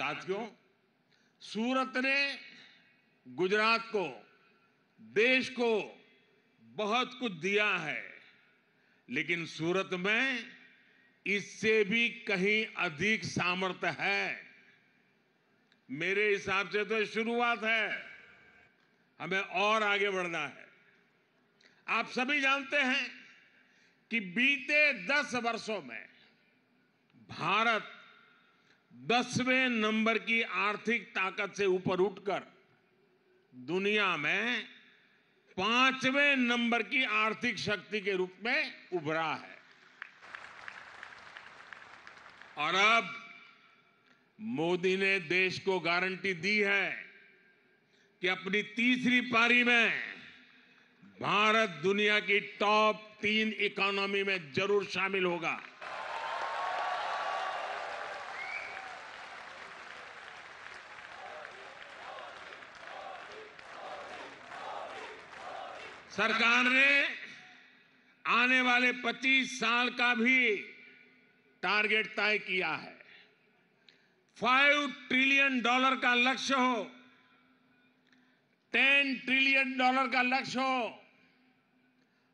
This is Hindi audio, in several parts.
साथियों सूरत ने गुजरात को देश को बहुत कुछ दिया है लेकिन सूरत में इससे भी कहीं अधिक सामर्थ्य है मेरे हिसाब से तो शुरुआत है हमें और आगे बढ़ना है आप सभी जानते हैं कि बीते दस वर्षों में भारत दसवें नंबर की आर्थिक ताकत से ऊपर उठकर दुनिया में पांचवें नंबर की आर्थिक शक्ति के रूप में उभरा है और अब मोदी ने देश को गारंटी दी है कि अपनी तीसरी पारी में भारत दुनिया की टॉप तीन इकोनॉमी में जरूर शामिल होगा सरकार ने आने वाले 25 साल का भी टारगेट तय किया है 5 ट्रिलियन डॉलर का लक्ष्य हो 10 ट्रिलियन डॉलर का लक्ष्य हो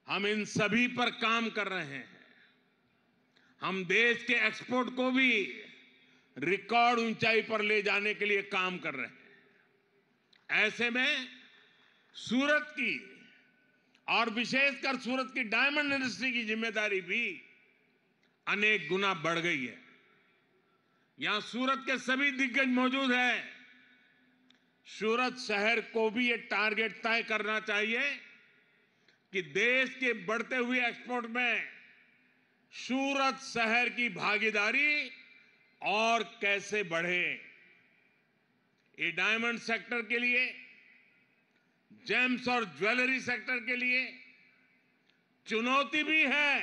हम इन सभी पर काम कर रहे हैं हम देश के एक्सपोर्ट को भी रिकॉर्ड ऊंचाई पर ले जाने के लिए काम कर रहे हैं ऐसे में सूरत की और विशेषकर सूरत की डायमंड इंडस्ट्री की जिम्मेदारी भी अनेक गुना बढ़ गई है यहां सूरत के सभी दिग्गज मौजूद हैं सूरत शहर को भी ये टारगेट तय करना चाहिए कि देश के बढ़ते हुए एक्सपोर्ट में सूरत शहर की भागीदारी और कैसे बढ़े ये डायमंड सेक्टर के लिए जेम्स और ज्वेलरी सेक्टर के लिए चुनौती भी है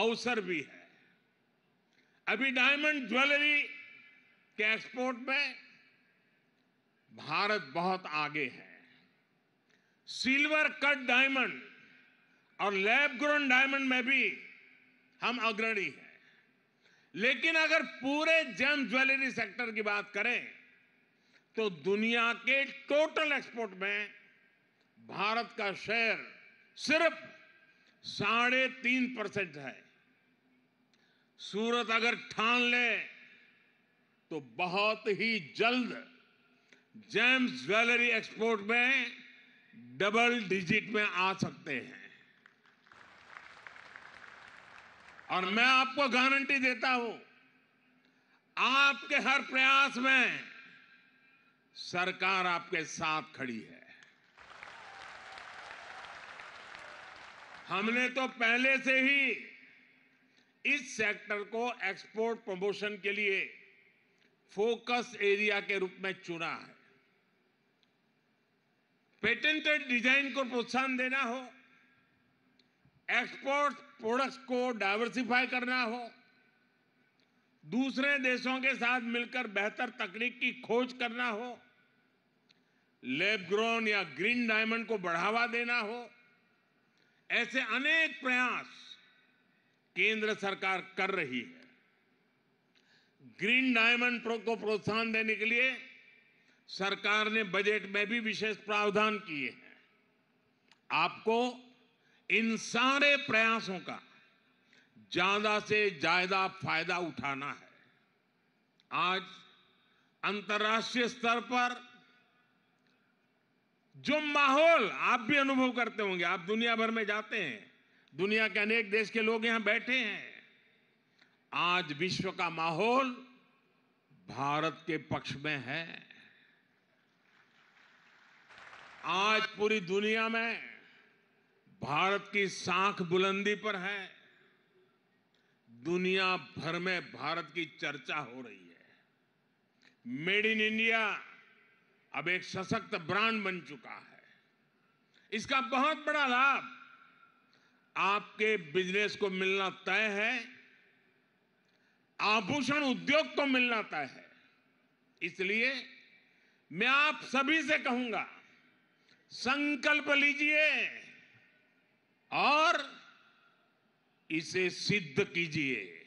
अवसर भी है अभी डायमंड ज्वेलरी के एक्सपोर्ट में भारत बहुत आगे है सिल्वर कट डायमंड और लैब ग्रोन डायमंड में भी हम अग्रणी हैं लेकिन अगर पूरे जेम ज्वेलरी सेक्टर की बात करें तो दुनिया के टोटल एक्सपोर्ट में भारत का शेयर सिर्फ साढ़े तीन परसेंट है सूरत अगर ठान ले तो बहुत ही जल्द जेम्स ज्वेलरी एक्सपोर्ट में डबल डिजिट में आ सकते हैं और मैं आपको गारंटी देता हूं आपके हर प्रयास में सरकार आपके साथ खड़ी है हमने तो पहले से ही इस सेक्टर को एक्सपोर्ट प्रमोशन के लिए फोकस एरिया के रूप में चुना है पेटेंटेड डिजाइन को प्रोत्साहन देना हो एक्सपोर्ट प्रोडक्ट्स को डाइवर्सिफाई करना हो दूसरे देशों के साथ मिलकर बेहतर तकनीक की खोज करना हो लेब ग्रोन या ग्रीन डायमंड को बढ़ावा देना हो ऐसे अनेक प्रयास केंद्र सरकार कर रही है ग्रीन डायमंड प्रो को प्रोत्साहन देने के लिए सरकार ने बजट में भी विशेष प्रावधान किए हैं आपको इन सारे प्रयासों का ज्यादा से ज्यादा फायदा उठाना है आज अंतर्राष्ट्रीय स्तर पर जो माहौल आप भी अनुभव करते होंगे आप दुनिया भर में जाते हैं दुनिया के अनेक देश के लोग यहां बैठे हैं आज विश्व का माहौल भारत के पक्ष में है आज पूरी दुनिया में भारत की साख बुलंदी पर है दुनिया भर में भारत की चर्चा हो रही है मेड इन इंडिया अब एक सशक्त ब्रांड बन चुका है इसका बहुत बड़ा लाभ आपके बिजनेस को मिलना तय है आभूषण उद्योग को मिलना तय है इसलिए मैं आप सभी से कहूंगा संकल्प लीजिए और इसे सिद्ध कीजिए